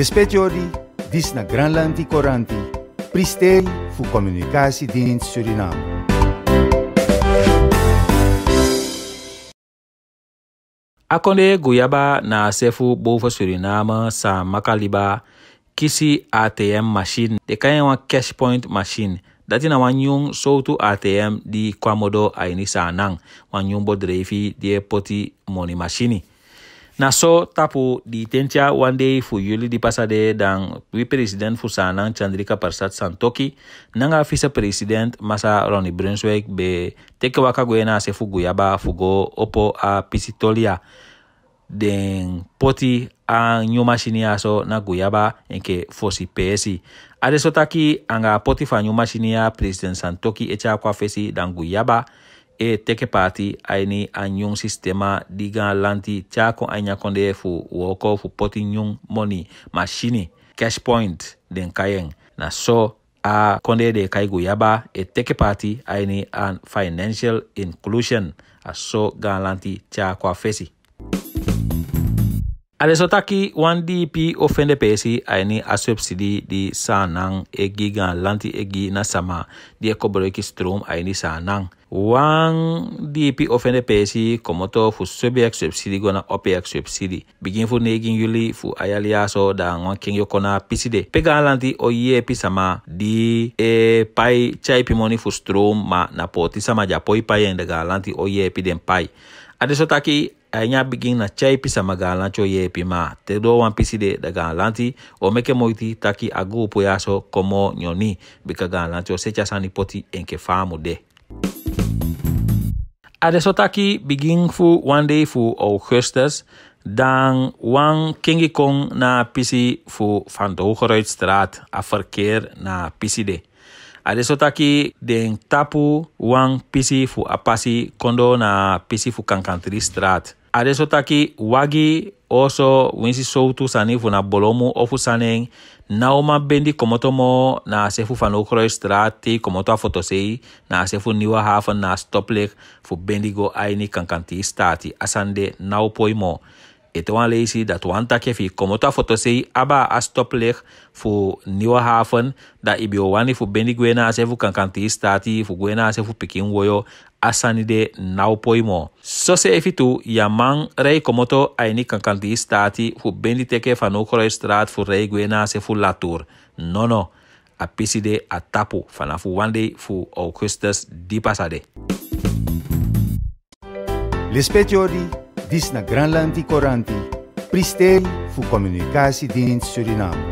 spedi dis na Grandland Coranti, prisè fu comunicasi dins Surinam. Akonde goyaba na sefoòva surinama sa makaliba, kisi ATM machin, dekaen un cashpoint machin, datdi na mwa sotu ATM de qua mododor a ini sa ang, man bo dreiifi di pòti moli machini. Naso tapu ditentia wande fu yuli di pasade dan vice-president fu sanang Chandrika Persat Santoki nanga vice-president masa Ronnie Brunswick be teke waka goyena se fu guyaba fu go opo a pisitolia den poti a nyu machine aso na guyaba enke fosi pesi. Ade so taki anga poti fa nyu machine a president Santoki echa kwa fesi dan guyaba e teke pati aini a ɲun sistema diga lanti cako a nyakonde fu woko fu poti ɲun moni mashini cash point den kayeng na so a konde de kaigu yaba e teke pati aini an financial inclusion a so gan lanti cako a fesi Adesso taki wan DP ofende pesi aini asubsidi di sanang egi gan lanti egi na sama di ekobroiki strom aini sanang. Wan DP ofende pesi komoto fu ek subsidi gona ek subsidi. Begin fu negin yuli fu aso da ngon king yokona piside. Pega lanti o ye sama di e pai chai moni fu strom ma na poti sama japoi poi pai endega lanti o ye den pai. Adesso taki anya begin na chai pisa magala cho ye pima te do wan pisi de daga lanti o meke moiti taki agu poyaso komo nyoni bika galanti o secha sani poti enke famu de Adesotaki begin fu one day fu Augustus dan wan kingi kong na pisi fu van de Hogeruitstraat a verkeer na pisi de ade so taki den tapu wan pisi fu apasi kondo na pisi fu kankantri strat ade so taki wagi oso winsi soutu sani fu na bolomu ofu sanen na oma bendi komoto mo na ase fu fan okroy strat ti komoto a fotosei na ase fu niwa hafen na stoplek fu bendi go aini kankantri stati asande na opoi mo ete wan leisi dat wan taki fi komoto a foto sei aba a stop leg niwa hafen da ibi o wani fu beni gwe na ase fu kankanti stati fu gwe na ase fu pikin woyo a asani de naupoi mo so se e fitu ya man rei komoto a ini kankanti stati fu beni teke fa kore strat fu rei gwe na ase fu latur nono a pisi de a tapu fana fu wande dei fu augustus di pasade L'espetio di δίσνα γκράνλαντι κοράντι. Πριστέλ, φου κομμουνικάσι δίνει